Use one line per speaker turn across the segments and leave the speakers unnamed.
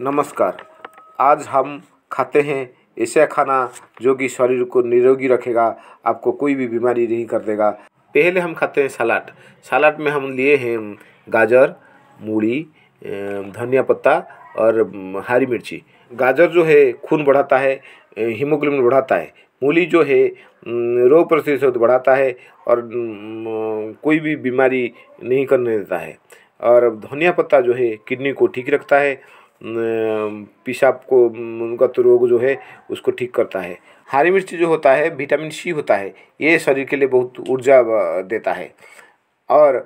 नमस्कार आज हम खाते हैं ऐसा खाना जो कि शरीर को निरोगी रखेगा आपको कोई भी बीमारी नहीं कर देगा पहले हम खाते हैं सलाद सलाद में हम लिए हैं गाजर मूली धनिया पत्ता और हरी मिर्ची गाजर जो है खून बढ़ाता है हीमोग्लोबिन बढ़ाता है मूली जो है रोग प्रतिशोध बढ़ाता है और कोई भी बीमारी नहीं करने देता है और धनिया पत्ता जो है किडनी को ठीक रखता है पेशाब को उनका तो रोग जो है उसको ठीक करता है हरी मिर्च जो होता है विटामिन सी होता है ये शरीर के लिए बहुत ऊर्जा देता है और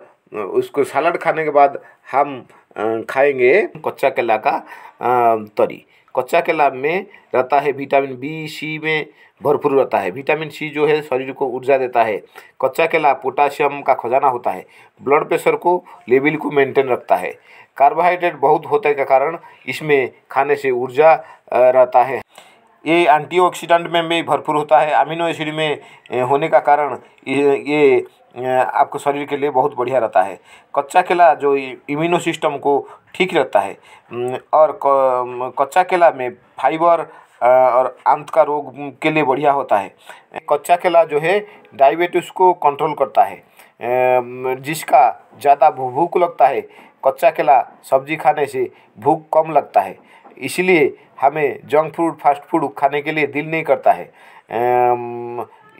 उसको सलाद खाने के बाद हम अं, खाएंगे कच्चा केला का अं, तरी कच्चा केला में रहता है विटामिन बी सी में भरपूर रहता है विटामिन सी जो है शरीर को ऊर्जा देता है कच्चा केला पोटाशियम का खजाना होता है ब्लड प्रेशर को लेवल को मेंटेन रखता है कार्बोहाइड्रेट बहुत होते के कारण इसमें खाने से ऊर्जा रहता है ये एंटीऑक्सीडेंट में भी भरपूर होता है अमीनो एसिड में होने का कारण ये आपको शरीर के लिए बहुत बढ़िया रहता है कच्चा केला जो इम्यूनो सिस्टम को ठीक रहता है और कच्चा केला में फाइबर और आंत का रोग के लिए बढ़िया होता है कच्चा केला जो है डायबिटीज़ को कंट्रोल करता है जिसका ज़्यादा भूख लगता है कच्चा केला सब्जी खाने से भूख कम लगता है इसलिए हमें जंक फूड फास्ट फूड खाने के लिए दिल नहीं करता है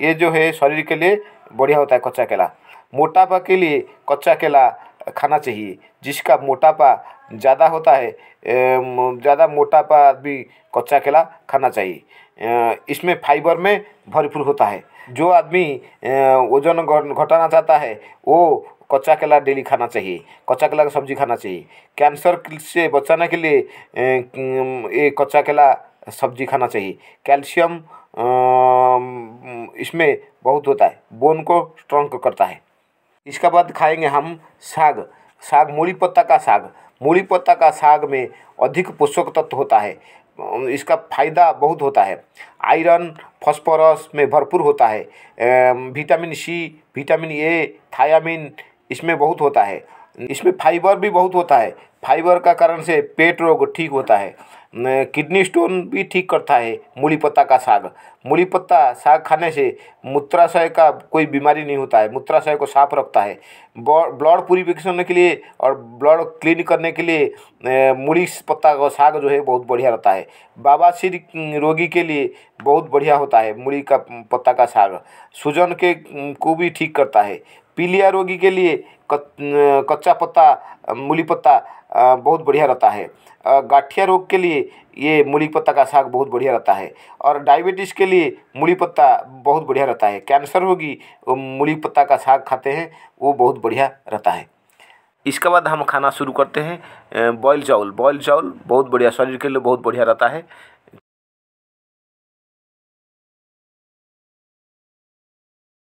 ये जो है शरीर के लिए बढ़िया होता है कच्चा केला मोटापा के लिए कच्चा केला खाना चाहिए जिसका मोटापा ज़्यादा होता है ज़्यादा मोटापा आदमी कच्चा केला खाना चाहिए इसमें फाइबर में भरपूर होता है जो आदमी वजन घटाना चाहता है वो कच्चा केला डेली खाना चाहिए कच्चा केला का सब्जी खाना चाहिए कैंसर से बचाने के लिए ये कच्चा केला सब्जी खाना चाहिए कैल्शियम इसमें बहुत होता है बोन को स्ट्रॉन्ग करता है इसके बाद खाएंगे हम साग साग मूली पत्ता का साग मूली पत्ता का साग में अधिक पोषक तत्व होता है इसका फायदा बहुत होता है आयरन फॉस्फोरस में भरपूर होता है vitamin C vitamin A thiamine इसमें बहुत होता है इसमें फाइबर भी बहुत होता है फाइबर का कारण से पेट रोग ठीक होता है किडनी स्टोन भी ठीक करता है मूली पत्ता का साग मूली पत्ता साग खाने से मूत्राशय का कोई बीमारी नहीं होता है मूत्राशय को साफ रखता है ब्लड प्यूरिफिकेशन के लिए और ब्लड क्लीन करने के लिए मूली पत्ता का साग जो है बहुत बढ़िया रहता है सिर रोगी के लिए बहुत बढ़िया होता है मूली का पत्ता का साग सूजन के को भी ठीक करता है पीलिया रोगी के लिए कच्चा पत्ता मूली पत्ता बहुत बढ़िया रहता है गाठिया रोग के लिए ये मूली पत्ता का साग बहुत बढ़िया रहता है और डायबिटीज़ के लिए मूली पत्ता बहुत बढ़िया रहता है कैंसर होगी मूली पत्ता का साग खाते हैं वो बहुत बढ़िया रहता है इसके बाद हम खाना शुरू करते हैं बॉयल चावल बॉयल चावल बहुत बढ़िया शरीर के लिए बहुत बढ़िया रहता है